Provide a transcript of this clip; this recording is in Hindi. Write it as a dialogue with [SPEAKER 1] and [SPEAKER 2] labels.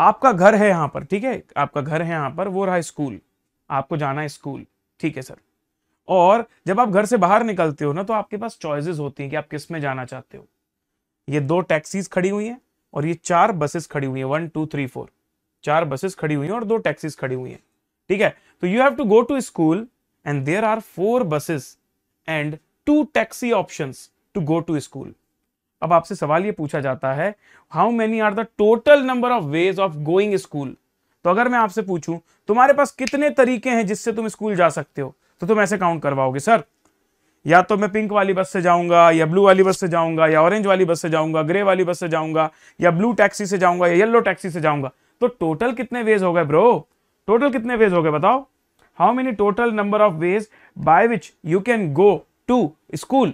[SPEAKER 1] आपका घर है यहाँ पर ठीक है आपका घर है यहाँ पर वो रहा स्कूल आपको जाना है स्कूल ठीक है सर और जब आप घर से बाहर निकलते हो ना तो आपके पास चॉइसेस होती हैं कि आप किस में जाना चाहते हो ये दो टैक्सीज खड़ी हुई हैं और ये चार बसेस खड़ी हुई हैं वन टू थ्री फोर चार बसेस खड़ी हुई हैं और दो टैक्सीज खड़ी हुई हैं ठीक है तो you have to go to school and there are four buses and two taxi option to go to school अब आपसे सवाल ये पूछा जाता है how many are the total number of ways of going school तो अगर मैं आपसे पूछूं तुम्हारे पास कितने तरीके हैं जिससे तुम स्कूल जा सकते हो तो तुम ऐसे काउंट करवाओगे सर या तो मैं पिंक वाली बस से जाऊंगा या ब्लू वाली बस से जाऊंगा या ऑरेंज वाली बस से जाऊंगा ग्रे वाली बस से जाऊंगा या ब्लू टैक्सी से जाऊंगा या येलो टैक्सी से जाऊंगा तो टोटल कितने वेज हो गए ब्रो टोटल कितने वेज हो गए बताओ how many total number of ways by which you can go to school